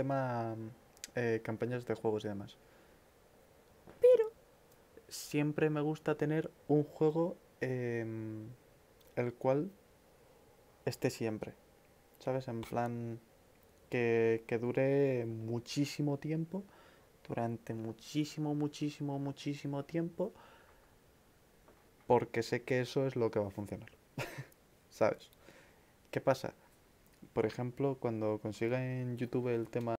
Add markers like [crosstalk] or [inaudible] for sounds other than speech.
tema eh, campañas de juegos y demás. Pero siempre me gusta tener un juego em, el cual esté siempre. ¿Sabes? En plan que, que dure muchísimo tiempo. Durante muchísimo, muchísimo, muchísimo tiempo. Porque sé que eso es lo que va a funcionar. [laughs] ¿Sabes? ¿Qué pasa? por ejemplo, cuando consiga en YouTube el tema